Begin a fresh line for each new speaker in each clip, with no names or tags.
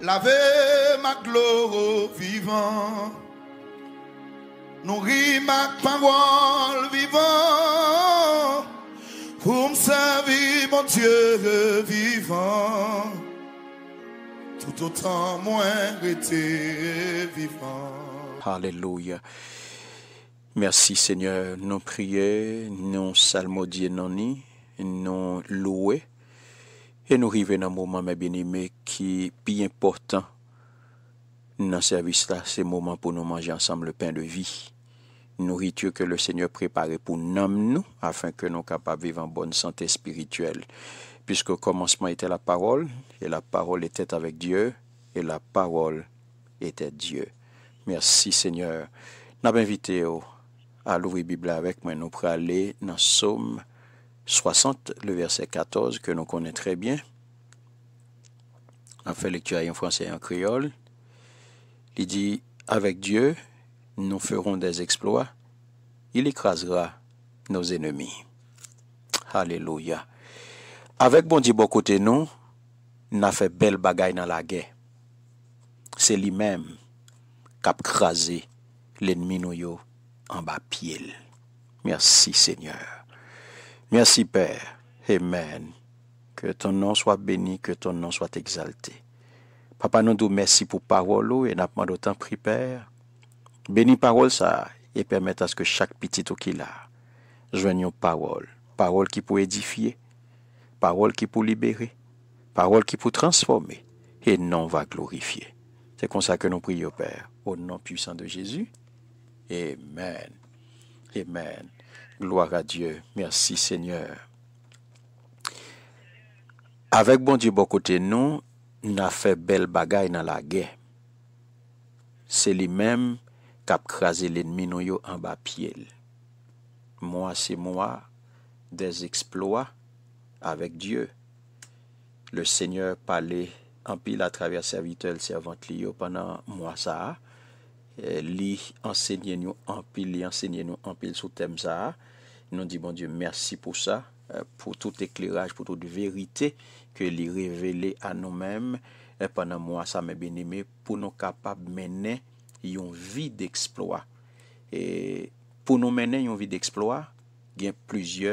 Laver ma gloire vivant. nourrir ma parole vivant. Pour me servir, mon Dieu vivant. Tout autant, moi, été vivant. Alléluia. Merci Seigneur, nous prier, nous ni nous louer, et nous arrivons dans un moment, mes bien-aimés, qui est plus important service là c'est le moment pour nous manger ensemble le pain de vie. Nourriture que le Seigneur pour pour nous nous, afin que nous puissions vivre en bonne santé spirituelle. Puisque commencement était la parole, et la parole était avec Dieu, et la parole était Dieu. Merci Seigneur. Nous avons invité à l'ouvrir Bible avec moi, nous pour aller dans Somme 60, le verset 14, que l'on connaît très bien. On fait lecture en français et en créole. Il dit, avec Dieu, nous ferons des exploits. Il écrasera nos ennemis. Alléluia. Avec bon Dieu, bon côté nous, nous fait belle bagaille dans la guerre. C'est lui-même qui a écrasé l'ennemi en bas pied. Merci Seigneur. Merci Père. Amen. Que ton nom soit béni, que ton nom soit exalté. Papa, nous te merci pour parole et n'a pas d'autant pris Père. Bénis parole ça et permette à ce que chaque petit tout a, l'a joignons parole. Parole qui peut édifier, parole qui peut libérer, parole qui peut transformer et non va glorifier. C'est comme ça que nous prions, Père, au nom puissant de Jésus. Amen. Amen. Gloire a Dieu. Merci, Seigneur. Avec bon Dieu bon côté, nous, nous avons fait de belles bagailles dans la guerre. C'est lui-même qui a écrasé l'ennemi, nous, en bas de pied. Moi, c'est moi, des exploits avec Dieu. Le Seigneur a parlé en pile à travers sa vitale servante, lui, pendant un mois, ça a. Lui a enseigné nous en pile, lui a enseigné nous en pile sous thème, ça a. Nou di bon diye mersi pou sa, euh, pou tout ekleraj, pou tout de verite ke li revele a nou menm. E panan mou asa mè ben eme pou nou kapab menen yon vi d'eksploat. E pou nou menen yon vi d'eksploat, gen plizye,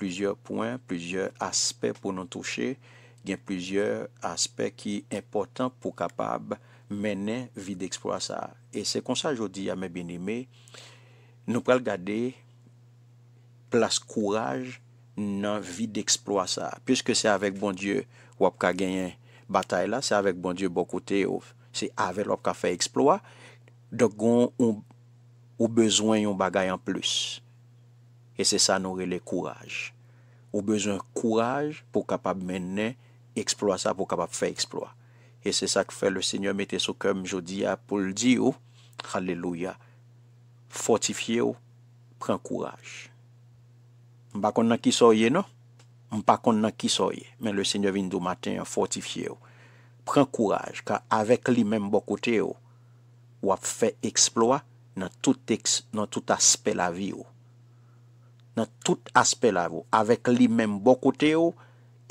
plizye pouen, plizye aspe pou nou touche. Gen plizye aspe ki important pou kapab menen vi d'eksploat sa. E se konsa jodi a mè ben eme, nou pral gade... plas kouraj nan vi d'eksplo a sa. Piske se avek bon Diyo wap ka genyen batay la, se avek bon Diyo bokote ou se avek wap ka fe eksplo a, dok gon ou ou bezwen yon bagay an plus. E se sa nou rele kouraj. Ou bezwen kouraj pou kapab menen eksplo a sa pou kapab fe eksplo a. E se sa kfe le seigne metesou kem jodi a pou ldi ou, halelouya, fortifi ou, pren kouraj. Mpa kon nan ki soye no? Mpa kon nan ki soye. Men le seigne vin do maten yon fortifiye yo. Pren kouraj. Ka avek li menm bokote yo. Wap fe eksploa nan tout aspe la vi yo. Nan tout aspe la vi yo. Avek li menm bokote yo.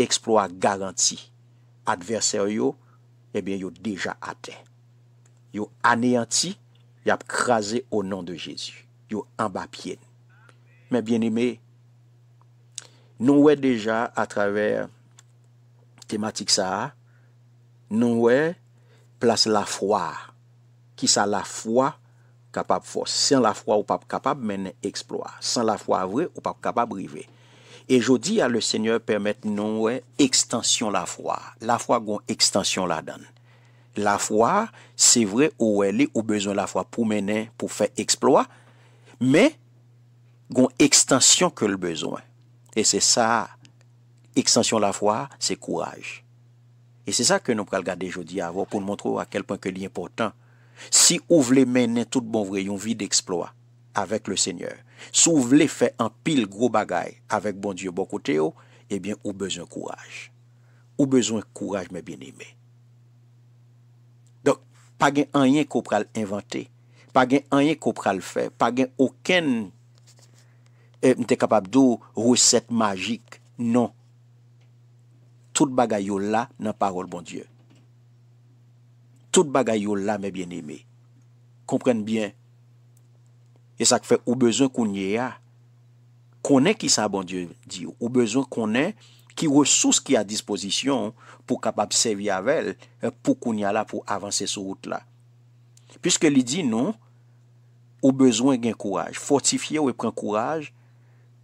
Eksploa garanti. Adverseyo yo. Ebyen yo deja ate. Yo aneyanti. Yo ap krasi o nan de Jezu. Yo ambapyen. Men bienime. Nouwe deja a traver tematik sa nouwe plas la fwa ki sa la fwa kapab fwa san la fwa ou pap kapab menen eksploa san la fwa vwe ou pap kapab rive e jodi a le seigneur permette nouwe ekstansyon la fwa la fwa gwen ekstansyon la dan la fwa se vre ou wele ou bezon la fwa pou menen pou fe eksploa me gwen ekstansyon ke l bezon E se sa, ekstansyon la fwa, se kouraj. E se sa ke nou pral gade jodi avon pou nou montrou a kel pon ke li important. Si ou vle menen tout bon vre yon vide eksploa avek le seigneur. Si ou vle fe en pil gro bagay avek bon dieu bon kote yo, ebyen eh ou bezon kouraj. Ou bezon kouraj me bin ime. Don, pa gen anyen ko pral inventer. Pa gen anyen ko pral fe. Pa gen oken... Eh, mte kapap do rouset magik. Non. Tout bagay yo la nan parol bon dieu. Tout bagay yo la me bien eme. Komprende bien. E sa kfe ou bezon kounye ya. Kounen ki sa bon dieu. Ou bezon kounen ki wosous ki a disposisyon. Pou kapap sevi avel. Eh, pou kounye la pou avanse sou route la. Piske li di non. Ou bezon gen kouraj. Fortifiye ou e pren kouraj.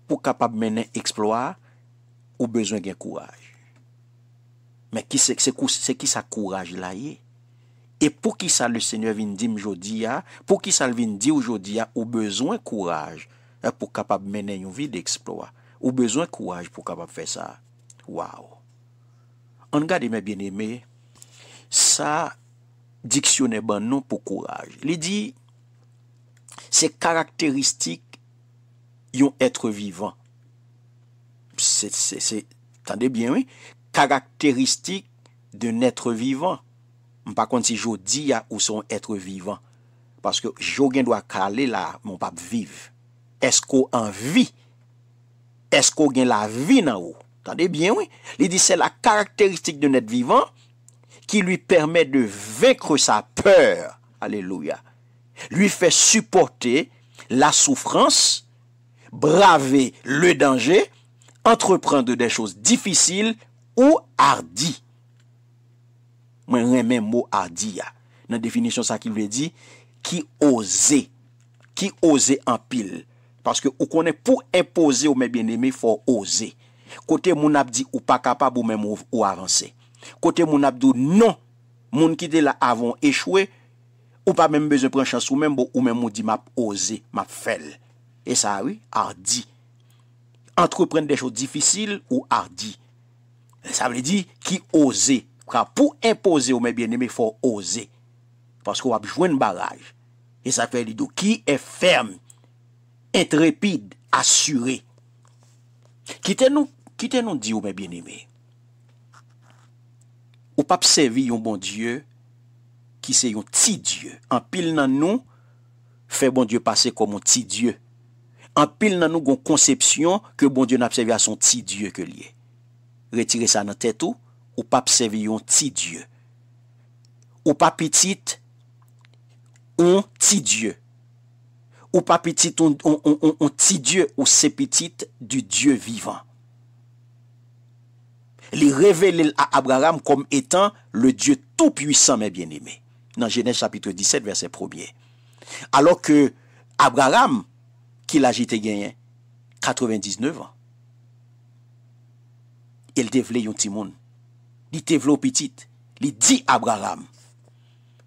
pou kapab menen eksploa, ou bezwen gen kouraj. Men, se ki sa kouraj la ye, e pou ki sa le seigne vin di m jodi ya, pou ki sa le vin di ou jodi ya, ou bezwen kouraj, eh, pou kapab menen yon vi de eksploa. Ou bezwen kouraj pou kapab fe sa. Waou. An gade men, bien eme, sa diksyon e ban non pou kouraj. Li di, se karakteristik, yon être vivant. C'est, c'est, c'est, bien, oui, caractéristique d'un être vivant. Par contre, si je dis à ou son être vivant, parce que je doit caler là, mon pape vive. Est-ce qu'on en vit? Est-ce qu'on a la vie dans haut? Tendez bien, oui. Il dit c'est la caractéristique d'un être vivant qui lui permet de vaincre sa peur. Alléluia. Lui fait supporter la souffrance Brave le denje, entreprende de chos difisil ou ardi. Mwen remen mou ardi ya. Nan definisyon sa ki lwe di, ki oze. Ki oze an pil. Paske ou konen pou impose ou men bieneme, fò oze. Kote moun ap di ou pa kapab ou men mou avanse. Kote moun ap di ou non, moun ki de la avon echwe, ou pa men mwen preche ansou men mou, ou men moun di map oze, map fel. E sa avi, ardi. Antre pren de chot dificil ou ardi. E sa avi li di ki oze. Kwa pou impose ou mè bien eme, fò oze. Fosk wap jwen baraj. E sa fè li do ki e ferm. Intrepid, asure. Ki ten nou di ou mè bien eme? Ou pap sevi yon bon dieu, ki se yon ti dieu. An pil nan nou, fè bon dieu pase kwa mè ti dieu. an pil nan nou gon konsepsyon ke bon Diyon apsevi a son ti Diyon ke liye. Retire sa nan tetou, ou pa apsevi yon ti Diyon. Ou pa petit on ti Diyon. Ou pa petit on ti Diyon ou sepetit du Diyon vivant. Li revelel a Abraham kom etan le Diyon tou pwisan men bien ime. Nan Genes chapitre 17 verset 1. Alors ke Abraham ki la jite genyen 99 an. El devle yon timon, li devlo pitit, li di Abraham,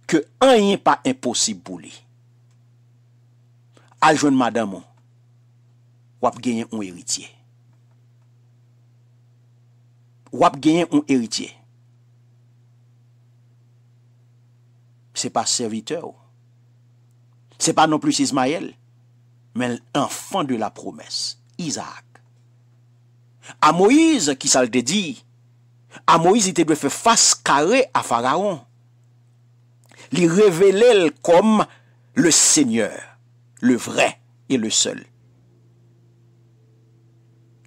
ke an yen pa imposib boulé. Al jwen madamon, wap genyen ou eritye. Wap genyen ou eritye. Se pa serviteur, se pa nan plus Ismael, mais l'enfant de la promesse, Isaac. À Moïse, qui ça dit, à Moïse, il était faire face carré à Pharaon. Il révélait comme le Seigneur, le vrai et le seul.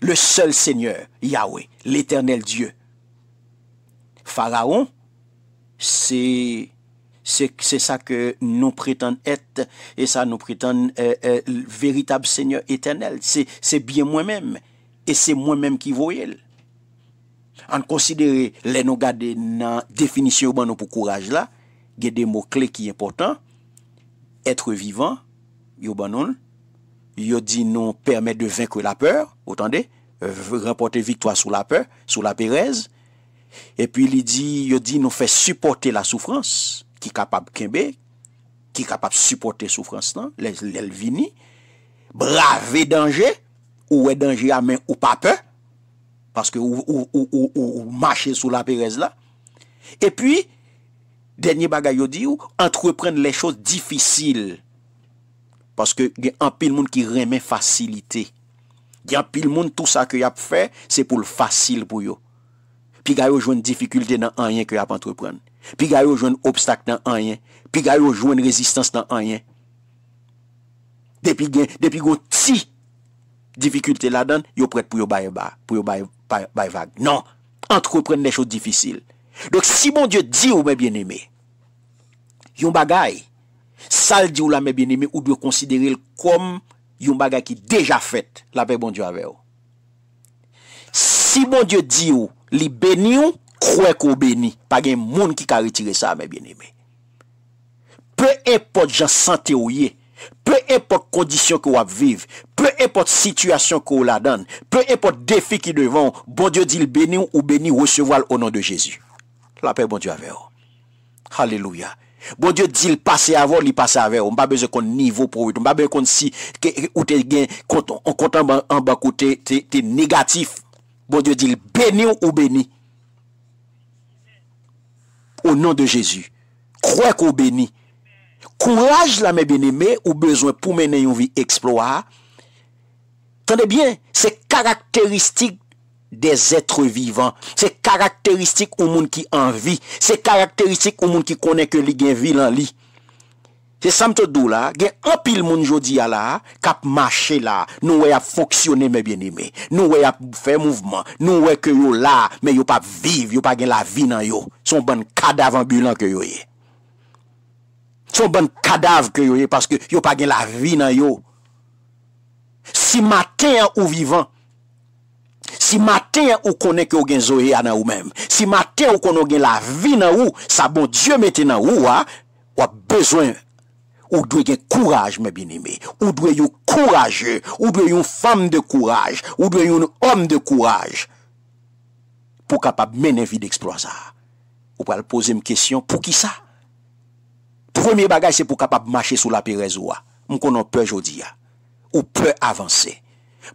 Le seul Seigneur, Yahweh, l'éternel Dieu. Pharaon, c'est Se sa ke nou preten et et sa nou preten e, veritable seigneur etenel. Se biye mwen menm e se mwen menm ki voyel. An konsidere le nou gade nan definisyon ou ban nou pou kouraj la, ge de mou kle ki important, etre vivan, yo ban nou, yo di nou permette de venkwe la peur, otande, rempote victwa sou la peur, sou la perez, e pi li di, yo di nou fe supporte la soufrans, ki kapap kembe, ki kapap supporte soufrans lan, lel vini, bra ve denje, ou we denje yamen ou pape, paske ou mache sou la perez la, e pi, denye bagay yo di yo, entrepren le chos difisil, paske gen an pil moun ki remen fasilite, gen an pil moun tout sa ki yap fe, se pou l fasil pou yo, pi gayo jwen difikulte nan anyen ki yap entrepren, Pi gaye yo jwen obstak nan anyen Pi gaye yo jwen rezistans nan anyen Depi gen Depi gen ti Difikulte la dan Yo pret pou yo baye bag Non, entrepren de chot difisil Dok si bon die di ou me bien eme Yon bagay Sal di ou la me bien eme Ou di yo konsidere il kom Yon bagay ki deja fet La pek bon die ave ou Si bon die di ou Li beni ou kwe kou beni, pa gen moun ki ka ritire sa a men bine me. Pe e pot jan sante ou ye, pe e pot kondisyon ki ou ap viv, pe e pot situasyon ki ou la dan, pe e pot defi ki devan, bon Diyo dil beni ou beni wesevo al onan de Jezu. La pe bon Diyo aveyo. Haleluya. Bon Diyo dil pase avon li pase aveyo. Mba beze kon nivou pou ito. Mba be kon si kontan an bakou te negatif. Bon Diyo dil beni ou beni au nom de Jésus. Crois qu'au béni Courage la mes bien-aimés ou besoin pour mener une vie exploit. Tenez bien, c'est caractéristique des êtres vivants. C'est caractéristique au monde qui en vit. C'est caractéristique au monde qui connaît que les vie en lit. Se samte do la, gen apil moun jodi ya la, kap mache la, nou we ap foksyone me bine me, nou we ap fe mouvman, nou we ke yo la, men yo pa viv, yo pa gen la vi nan yo. Son ban kadav ambulan ke yo ye. Son ban kadav ke yo ye, paske yo pa gen la vi nan yo. Si mater ou vivan, si mater ou konek yo gen zo ye anan ou men, si mater ou konek yo gen la vi nan ou, sa bon Diyo meti nan ou, wap ah, bezwen, Ou dwe gen kouraj mè bin ime. Ou dwe yon kouraj, ou dwe yon fèm de kouraj, ou dwe yon om de kouraj. Pou kapap mènen vi d'eksploazan. Ou pwè l'pose m kèsyon, pou ki sa? Premier bagay se pou kapap mache sou la pirezoua. M konon pè jodi ya. Ou pè avansè.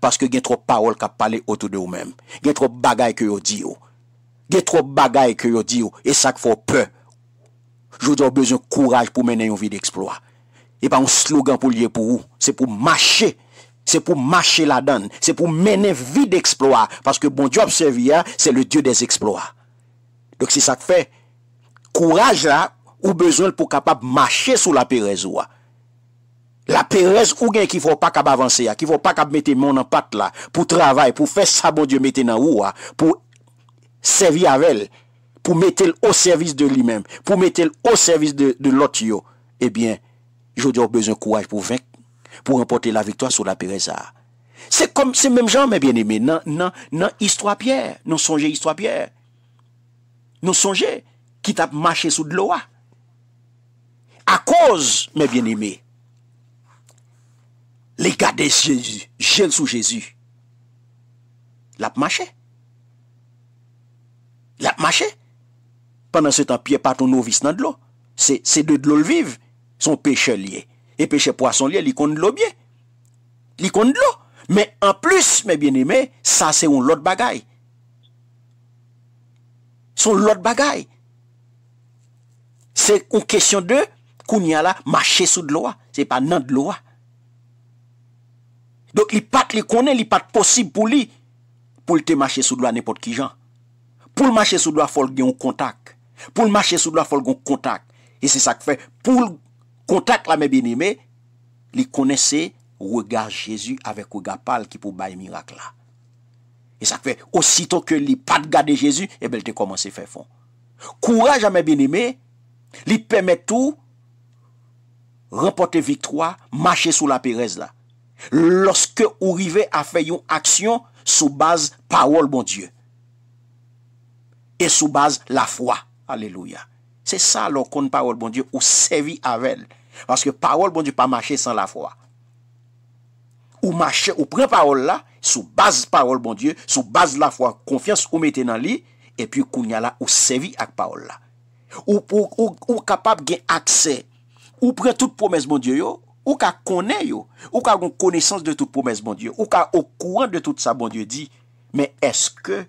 Paske gen tro pawol kap pale otou de ou mèm. Gen tro bagay kè yo di yo. Gen tro bagay kè yo di yo. E sak fò pè. Jodi yo bezon kouraj pou mènen yon vi d'eksploazan. e pa yon slogan pou liye pou ou. Se pou mache, se pou mache la dan, se pou mene vide eksploat, paske bon diop serviya, se le diop des eksploat. Dok se sa te fe, kouraj la, ou bezoun pou kapap mache sou la perez ou a. La perez ou gen ki fwo pa kab avanse ya, ki fwo pa kab mette moun an pat la, pou travay, pou fe sa bon diop mette nan ou a, pou servi avel, pou mette l'o servis de li mem, pou mette l'o servis de lot yo, e bien, Jo di yo bezon kouaj pou vek, pou rempote la viktwa sou la pereza. Se kom se menm jan, me bien eme, nan istwa pier, nan sonje istwa pier. Nan sonje, ki tap mache sou dlo wa. A koz, me bien eme, le gadez jel sou jesu. Lap mache. Lap mache. Panan se tap pier, paton nou vis nan dlo. Se dlo lviv. Son peche liye. E peche po a son liye, li kon de lo biye. Li kon de lo. Me en plus, me bien eme, sa se ou l'ot bagay. Son l'ot bagay. Se ou kesyon de, koun ya la, machè sou de lo wa. Se pa nan de lo wa. Donk li pat li konen, li pat posib pou li. Poul te machè sou de lo a nepot ki jan. Poul machè sou de lo a folge yon kontak. Poul machè sou de lo a folge yon kontak. E se sa kfe pou l' contact la mes bien-aimés, ils connaissez regard Jésus avec regard qui pour bailler miracle là. Et ça fait aussitôt que les pas de garder Jésus, et eh bien, ils commencé à faire fond. Courage à mes bien-aimés, Il permet tout remporter victoire, marcher sous la pérèse là. Lorsque vous a à faire une action sous base parole bon Dieu et sous base la foi. Alléluia. C'est ça l'encontre parole, bon dieu, ou sévi avèl. Parce que parole, bon dieu, pas marcher sans la foi. Ou marcher, ou prè parole là, sous base parole, bon dieu, sous base la foi, confiance, ou mette nan li, et puis kounya là, ou sévi ak parole là. Ou kapab gen akse, ou prè toute promesse, bon dieu yo, ou ka konè yo, ou ka goun koneissance de toute promesse, bon dieu, ou ka ou kouan de tout ça, bon dieu di, men eske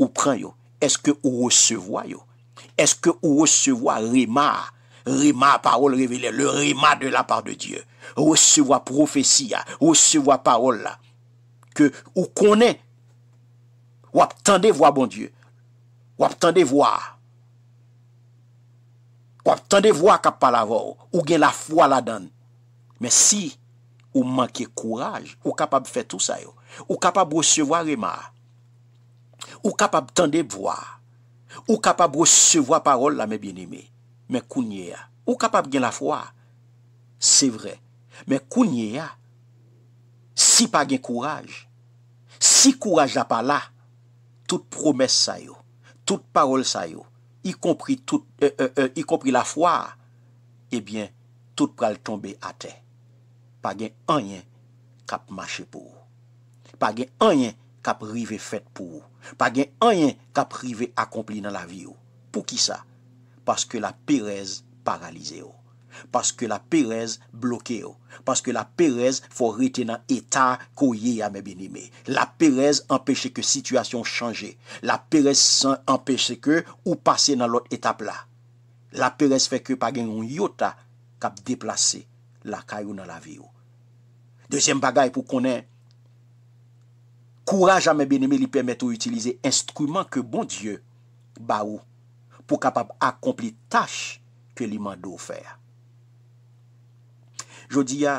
ou prè yo, eske ou recevo yo, est-ce que vous recevez Rima Rima, parole révélée, le Rima de la part de Dieu. Recevoir prophétie, recevoir parole Que vous connaissez, ou attendez voir bon Dieu. Ou attendez voir. Ou attendez voir qu'à pas la voix. Ou la foi la donne. Mais si Vous manquez courage, êtes capable de faire tout ça, ou capable de recevoir Rima, ou capable de voir Ou kapab recevo a parol la me bin ime. Men kounye a. Ou kapab gen la fwa. Se vre. Men kounye a. Si pa gen kouraj. Si kouraj la pa la. Tout promes sa yo. Tout parol sa yo. Y kompri euh, euh, euh, la fwa. Ebyen eh tout pral tombe a te. Pa gen anyen kap mache pou. Pa gen anyen. kap rive fèt pou ou. Pagè anyen, kap rive akompli nan la vi ou. Pou ki sa? Paske la perez paralize ou. Paske la perez bloke ou. Paske la perez fò rete nan etat kou ye ya mè benime. La perez empèche ke situasyon chanje. La perez san empèche ke ou pase nan lot etap la. La perez fè ke pagè yon yota kap deplase la kayou nan la vi ou. Dèsyèm bagay pou konè Kouraj a mè bè nèmè li pèmèt ou utilize instkouman ke bon dieu ba ou pou kapap akompli tache ke li mandou fè. Jodi ya,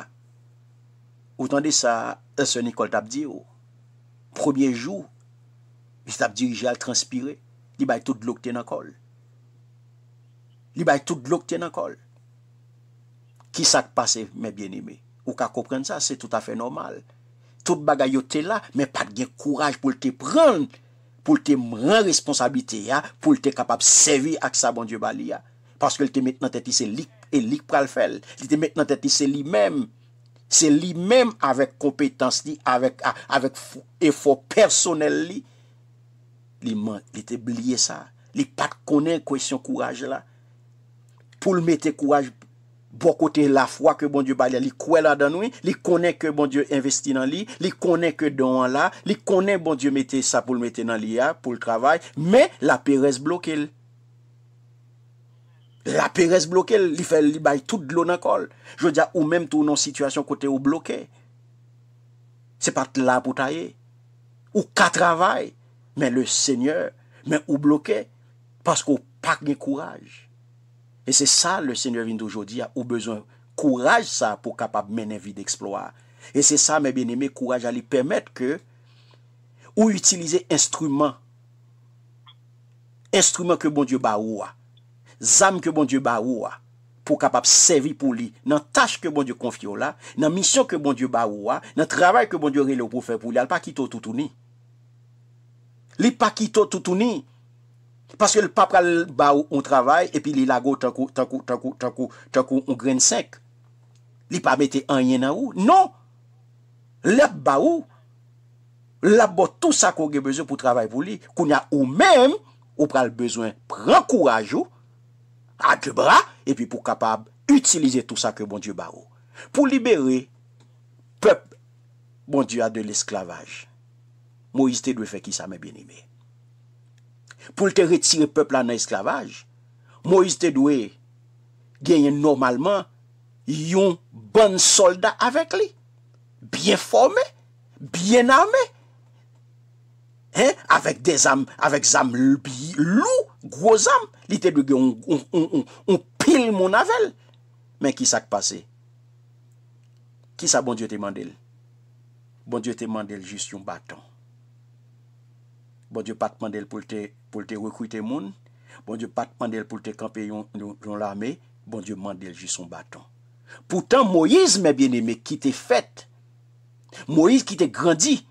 ou tande sa, se nè kol tap di ou. Premier jou, li tap dirije al transpire, li bay tout glok ten akol. Li bay tout glok ten akol. Ki sak pase mè bè nèmè? Ou ka kopren sa, se tout afe normal. tout bagay yo te la, men pat gen kouraj pou l te pren, pou l te mren responsabite ya, pou l te kapap sevi ak sa bon die bali ya. Paske l te met nan teti se lik, e lik pral fel. L te met nan teti se li e men, se li men avèk kompetans li, avèk effor e personel li, li men, li te blye sa. Li pat konen kouesyon kouraj la. Poul met te kouaj, Bo kote la fwa ke bon Diyo baye li kwe la danoui, li konen ke bon Diyo investi nan li, li konen ke don la, li konen bon Diyo mette sa pou l'mette nan li ya pou l'travay, men la pere se bloke li. La pere se bloke li, li baye tout glou nan kol. Je dja ou menm tou nan sitwasyon kote ou bloke. Se pat la pou taye. Ou ka travay, men le seigneur, men ou bloke, pask ou pak gen kouraj. Et c'est ça, le seigneur vin d'aujourd'hui a ou besoin. Courage ça, pou kapap mener vie d'exploit. Et c'est ça, mes bien-aimés, courage a li permette que ou utilize instrument. Instrument ke bon dieu ba ou a. Zame ke bon dieu ba ou a. Pou kapap servi pou li. Nan tache ke bon dieu konfio la. Nan mission ke bon dieu ba ou a. Nan travail ke bon dieu re le pou fè pou li. Al pa ki to toutou ni. Li pa ki to toutou ni. Paske l pa pral ba ou ou travay, epi li la go tankou, tankou, tankou, tankou, tankou ou gren sek. Li pa mette an yen non! a ou. Non! L ap ba ou, l ap bo tout sa kou ge bezou pou travay pou li. Kou nya ou men, ou pral bezou, pran kouraj ou, a de bra, epi pou kapab utilize tout sa ke bon dieu ba ou. Po libere, pep, bon dieu a de l esklavaj. Mo isite dwe fe ki sa men bien ime. pou lte retire pepl an esklavaj, Moïse te dwe genye normalman yon ban soldat avèk li, bien formè, bien armè, avèk zanm lou, gwo zanm, li te dwe genye yon pil moun avèl, men ki sa k'pase? Ki sa bon dieu te mandèl? Bon dieu te mandèl jist yon baton. Bon Dieu pas Mandel, pour te pour te recruter monde. Bon Dieu pas Mandel, pour te camper dans l'armée. Bon Dieu mandel juste son bâton. Pourtant Moïse mes bien-aimés qui t'est fait. Moïse qui t'est grandi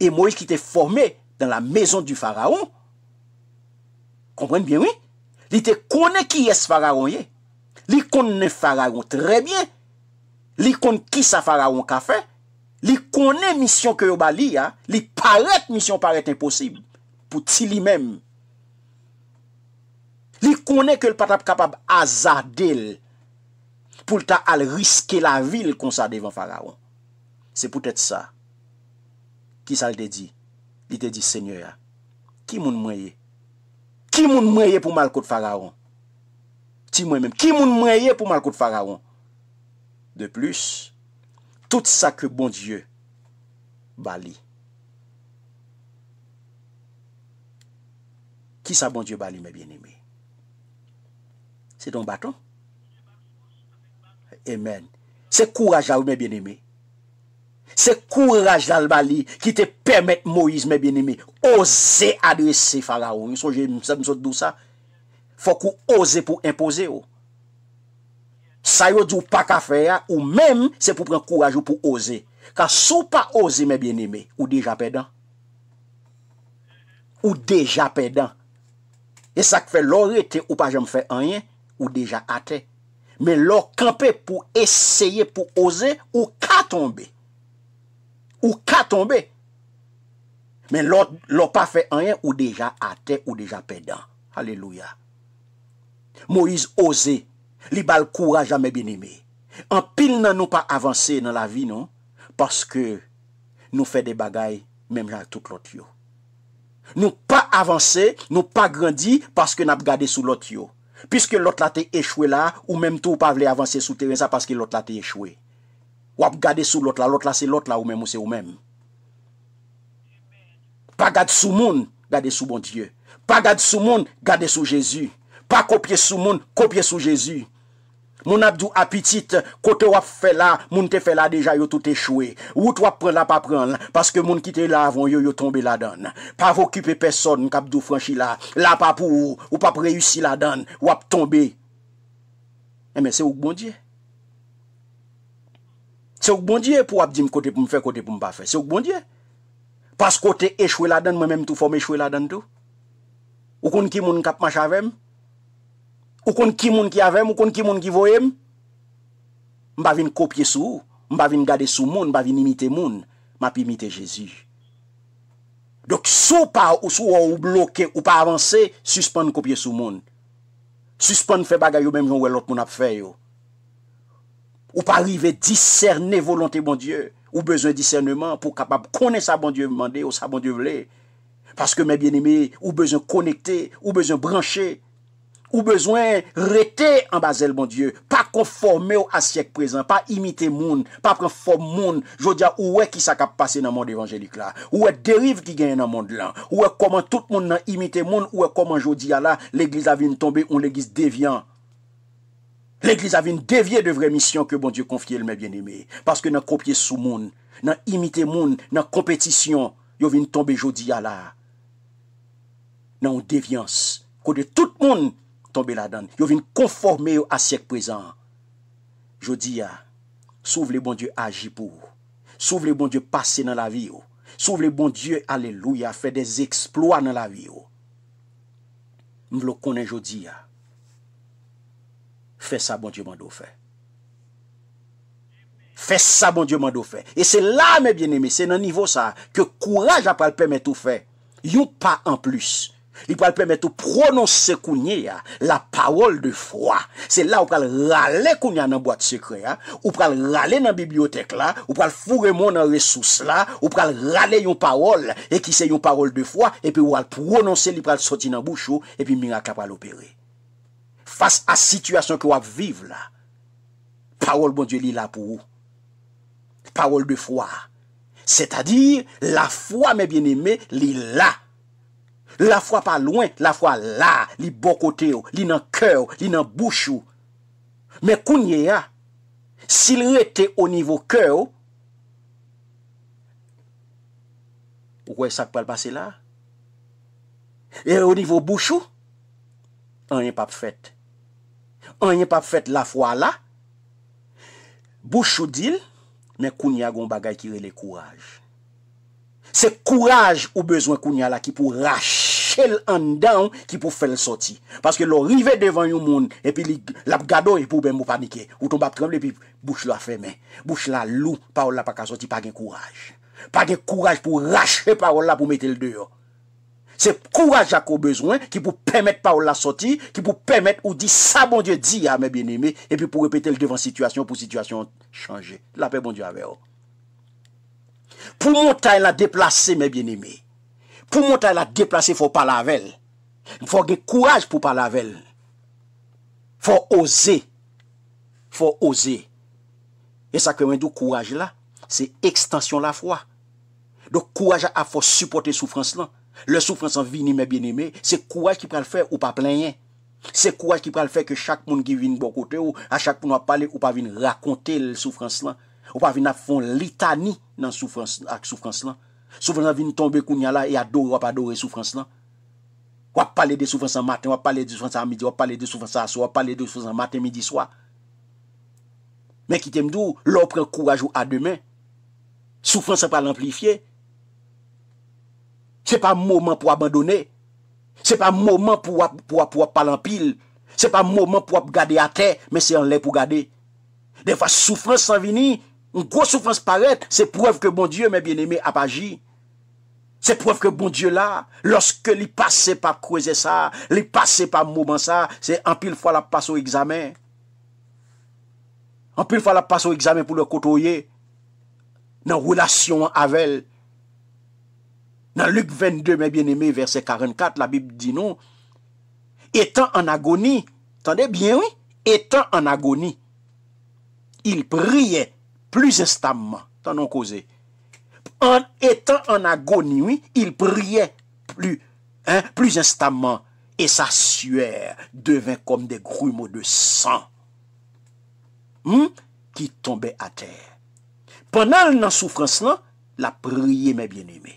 et Moïse qui t'est formé dans la maison du pharaon. Comprenez bien oui? Il te connaît qui est ce pharaon Il connaît pharaon très bien. Il connaît qui ça pharaon qu'a fait. Li konen misyon kyo yo bali ya. Li paret misyon paret imposib. Pou ti li menm. Li konen ke l patap kapab azade l. Pou l ta al riske la vil konsa devan faraon. Se pou tete sa. Ki sa l te di? Li te di, seigne ya. Ki moun mwenye? Ki moun mwenye pou malkout faraon? Ti mwen menm. Ki moun mwenye pou malkout faraon? De plus... Tout sa ke bon dieu bali. Ki sa bon dieu bali, mè bè nèmè? Se ton baton? Amen. Se kouraj la ou mè bè nèmè? Se kouraj la ou bali ki te pèmèt Moïse mè bè nèmè? Ose adresè fà la ou. Yon soje msè msè msè dousa. Fò kou ose pou impose ou. Oh. Sayo di ou pa ka fè ya, ou mèm se pou pren kouraj ou pou oze. Kan sou pa oze mè bien imè, ou deja pè dan. Ou deja pè dan. E sa k fè lor etè ou pa jèm fè anyè, ou deja atè. Mè lor kampe pou esèye pou oze, ou ka tombe. Ou ka tombe. Mè lor pa fè anyè, ou deja atè, ou deja pè dan. Aleluya. Moïse oze. li bal kouwa jamè bin eme. An pil nan nou pa avanse nan la vi, non? Paske nou fe de bagay mem jan tout lot yo. Nou pa avanse, nou pa grandi, paske nap gade sou lot yo. Piske lot la te echwe la, ou mem tou pa vle avanse sou teren sa, paske lot la te echwe. Ou ap gade sou lot la, lot la se lot la ou mem ou se ou mem. Pa gade sou moun, gade sou bon Diyo. Pa gade sou moun, gade sou Jezu. Pa kopye sou moun, kopye sou Jezu. Moun abdou apitit, kote wap fè la, moun te fè la deja yo tout e chouè. Wout wap pren la pa pren la, paske moun kite la avon yo yo tombe la dan. Pa vokipe peson kapdou franshi la, la pa pou ou, ou pap reyussi la dan, wap tombe. Emen, eh, se wouk bon diye? Se wouk bon diye pou wap diye mkote pou mfè, kote pou mpa fè? Se wouk bon diye? Paske wote e chouè la dan, mwen menm tou fòm e chouè la dan tou? Ou kon ki moun kapman chavem? ou kon ki moun ki avem, ou kon ki moun ki voem, mba vin kopye sou, mba vin gade sou moun, mba vin imite moun, mba pi imite Jezu. Dok sou pa ou sou wou bloke ou pa avanse, suspande kopye sou moun. Suspande fe bagay ou menm joun wè lot moun ap fe yo. Ou pa rive discerne volante moun Diyo, ou bezon discerne man pou kapab kone sa moun Diyo mwande ou sa moun Diyo vle, paske mwen bienimi ou bezon konekte, ou bezon branche, Ou bezwen rete an bazel bon dieu. Pa konforme ou asyek prezen. Pa imite moun. Pa konforme moun. Jodi a ouwe ki sakap pase nan moun evanjelik la. Ouwe deriv ki genye nan moun lan. Ouwe koman tout moun nan imite moun. Ouwe koman jodi a la. L'eglise avine tombe ou l'eglise devyan. L'eglise avine devye de vre mission ke bon dieu konfye l'me bien ime. Paske nan kopye sou moun. Nan imite moun. Nan kompetisyon. Yo vine tombe jodi a la. Nan ou devyans. Kode tout moun. Tombe la dan. Yo vin konforme yo asyek prezant. Jodi ya. Souv le bon die agi pou. Souv le bon die pase nan la vi yo. Souv le bon die aleluya. Fè des eksploat nan la vi yo. M vlo konen jodi ya. Fè sa bon die mando fè. Fè sa bon die mando fè. E se la me bien eme. Se nan nivo sa. Ke kouraj apal pèmè tou fè. Yon pa an plus. Yon pa an plus. Li pral pemet ou prononse kounye la parol de fwa Se la ou pral rale kounye nan boate sekre Ou pral rale nan bibliotek la Ou pral furemon nan resous la Ou pral rale yon parol E ki se yon parol de fwa E pi ou pral prononse li pral soti nan boucho E pi mika kapal opere Fas a situasyon ki wap vive la Parol bon die li la pou Parol de fwa Se ta dire la fwa me bieneme li la la fwa pa lwen, la fwa la, li bokote yo, li nan kèw, li nan bouchou. Men kounye ya, si l rete o nivou kèw, ou kwen sak pa l pase la, e o nivou bouchou, an yon pa pfet. An yon pa pfet la fwa la, bouchou dil, men kounye ya goun bagay ki rele kouraj. Se kouraj ou bezwen kounye ya la ki pou rache, Che l'andam ki pou fè l'soti. Paske lò rive devan yon moun, epi l'ap gado, epi pou bè mou panike. Ou ton bap tremble, epi bouch la fè men. Bouch la lou, pa ou la pa ka soti, pa gen kouraj. Pa gen kouraj pou rachre pa ou la pou mette l'de yo. Se kouraj a ko bezwen, ki pou pèmèt pa ou la soti, ki pou pèmèt ou di sa bon die di ya, mè bien eme, epi pou repete l'devan situasyon pou situasyon chanje. La pe bon die ave yo. Pou montan la deplase mè bien eme, pou mwen ta la deplase fò palavel, fò ge kouaj pou palavel, fò oze, fò oze, e sakwe mwen do kouaj la, se ekstansyon la fwa, do kouaj a fò supporte soufrans lan, le soufrans an vi ni me bien eme, se kouaj ki pral fè ou pa plenye, se kouaj ki pral fè ke chak moun givin bokote ou, a chak moun wap pale ou pa vin rakonte soufrans lan, ou pa vin a fon litani nan soufrans lan, Souffrance vient tomber kounya là et adorer, ou pas adorer souffrance là. On parler de souffrance en matin, on parler de souffrance à midi, on parler de souffrance à soir, on parler de souffrance en matin, midi, soir. Mais qui t'aime d'où, l'on prend courage à demain. Souffrance pas l'amplifier. C'est pas moment pour abandonner. C'est pas moment pour pour pour pas Ce C'est pas moment pour garder à terre, mais c'est en l'air pour garder. Des fois souffrance vient venir, une grosse souffrance paraît, c'est preuve que bon Dieu, mes bien-aimés, a pas agi. C'est preuve que bon Dieu là, lorsque il passait par creuser ça, il passait par moment ça, c'est un pile fois la passe au examen. Un pile fois la passe au examen pour le côtoyer. Dans relation avec elle. Dans Luc 22, mes bien-aimés, verset 44, la Bible dit non. Étant en agonie, attendez bien, oui, étant en agonie, il priait plus instamment, tanon koze, an etan an agonimi, il priye plus instamment, e sa suer deven kom de grumo de san, ki hmm, tombe a ter. Panan nan soufrans nan, la priye men bien ime.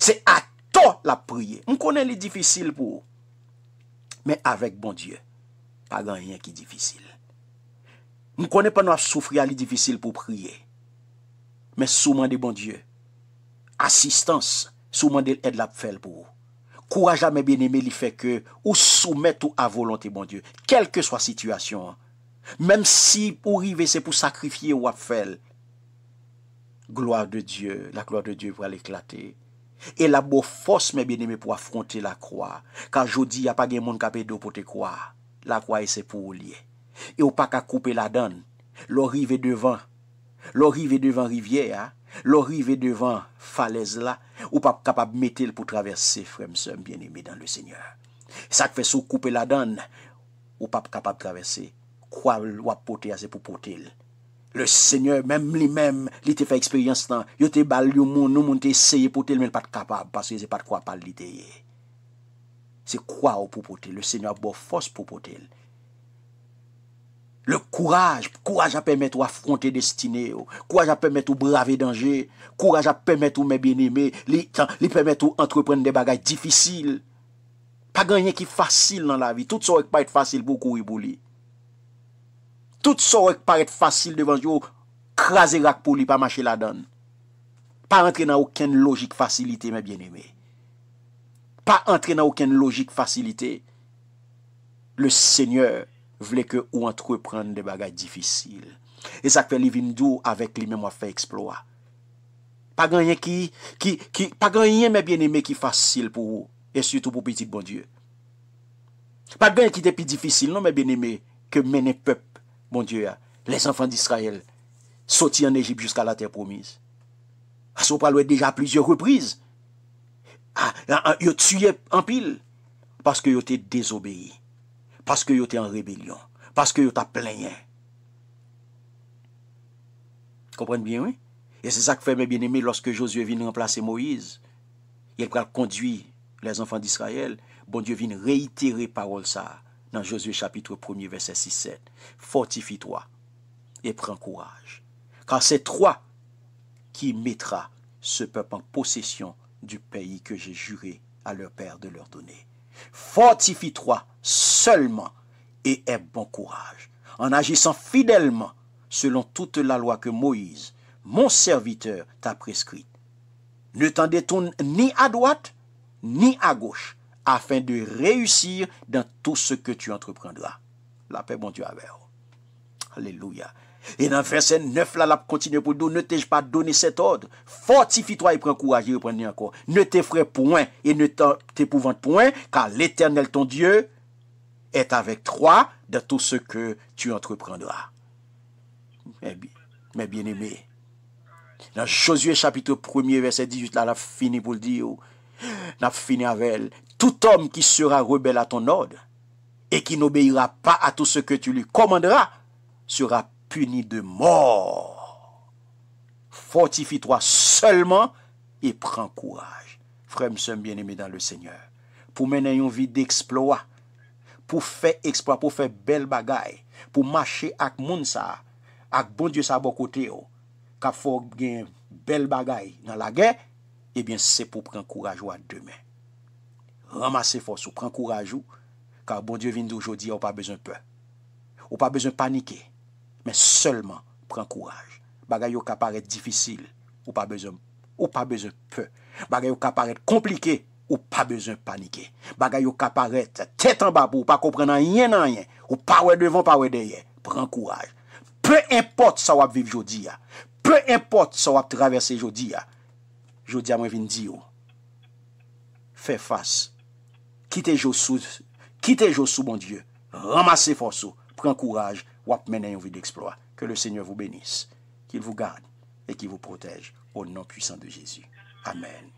Se ato la priye, m konen li difisil pou, men avek bon die, pa gan yon ki difisil. M konen pa nou ap soufri a li difisil pou priye. Men souman de bon Diyo. Asistans. Souman de ed la pfel pou. Kouraj a men ben eme li feke ou soumet ou avolante bon Diyo. Kelke swa situasyon. Mem si pou rive se pou sakrifye ou ap fel. Gloire de Diyo. La gloire de Diyo pou al eklate. E la bo fos men ben eme pou afronte la kwa. Ka jodi a pa gen moun kapedo pou te kwa. La kwa e se pou ou liye. E ou pa ka koupe la dan Lo rive devan Lo rive devan rivye ah. Lo rive devan falez la Ou pa kapab metel pou traverse Fremsem, bien eme, dan le seigneur Sa kve sou koupe la dan Ou pa kapab traverse Kwa wap pote a se pou pote Le seigneur, mem li mem Li te fe eksperyans tan Yo te bal yo moun, nou moun te seye pote Men pa te kapab, paske se pa te kwa pali deye Se kwa ou pou pote Le seigneur bo fos pou pote el Le kouaj, kouaj a pemet ou afronte destine, oh. kouaj a pemet ou brave denje, kouaj a pemet ou mè bin eme, li pemet ou entrepren de bagay difisil. Pa ganyen ki fasil nan la vi, tout sor ek pa et fasil pou kou i boulie. Tout sor ek pa et fasil devan jo oh, kraserak pou li pa mache la don. Pa entre nan ouken logik fasilite mè bin eme. Pa entre nan ouken logik fasilite. Le seigneur Vleke ou entrepren de bagaj difisil E sakpe li vin dou Avek li memwa fe eksploa Pa ganyen ki Pa ganyen me bieneme ki fasil pou E sutou pou pitit bon die Pa ganyen ki te pi difisil Non me bieneme ke mene pep Bon die ya Les enfans di Israel Soti an Egypt jusqu'a la terre promise Asopalwe deja a plizio repriz Yo tsuye empil Paske yo te dezobayi parce que étaient en rébellion, parce que yo t'a plaigné. Comprenez bien, oui? Et c'est ça que fait mes bien-aimés lorsque Josué vient remplacer Moïse. Il va conduit les enfants d'Israël. Bon Dieu vient réitérer parole ça dans Josué chapitre 1 verset 6-7. Fortifie-toi et prends courage. Car c'est toi qui mettras ce peuple en possession du pays que j'ai juré à leur père de leur donner. Fortifie-toi seulement et aie bon courage, en agissant fidèlement selon toute la loi que Moïse, mon serviteur, t'a prescrite. Ne t'en détourne ni à droite ni à gauche, afin de réussir dans tout ce que tu entreprendras. La paix, bon Dieu, avec vous. Alléluia. Et dans le verset 9, la la continue pour nous, ne t'ai-je pas donné cet ordre? Fortifie-toi et prends courage, et reprends-nous encore. Ne t'effraie point, et ne t'épouvante point, car l'éternel ton Dieu est avec toi dans tout ce que tu entreprendras. Eh mes bien-aimés, dans Josué chapitre 1, verset 18, la la finit pour le dire, la finit avec elle, tout homme qui sera rebelle à ton ordre et qui n'obéira pas à tout ce que tu lui commanderas, sera peiné puni de mor. Fortifi toa selman, e pren kouraj. Fremsem, bien eme dan le seigneur. Pou men ayon vi d'eksploa, pou fe eksploa, pou fe bel bagay, pou mache ak moun sa, ak bon die sa bokote yo, ka fok gen bel bagay nan la gen, eh ebyen se pou pren kouraj yo a demen. Ramase fos, ou pren kouraj yo, ka bon die vin do jodi, ou pa bezon pe. Ou pa bezon panike. Ou pa bezon panike. Men selman, pren kouraj. Bagay yo ka paret difisil, ou pa bezon, ou pa bezon pe. Bagay yo ka paret komplike, ou pa bezon panike. Bagay yo ka paret tetan babou, ou pa komprenan yen nan yen. Ou pawe devon, pawe deyen. Pren kouraj. Pe import sa wap viv jodi ya. Pe import sa wap traverse jodi ya. Jodi ya mwen vin di yo. Oh, Fe fas. Kite josu, kite josu mon die. Ramase foso, oh. pren kouraj. wap mener d'exploit. Que le Seigneur vous bénisse, qu'il vous garde et qu'il vous protège au nom puissant de Jésus. Amen.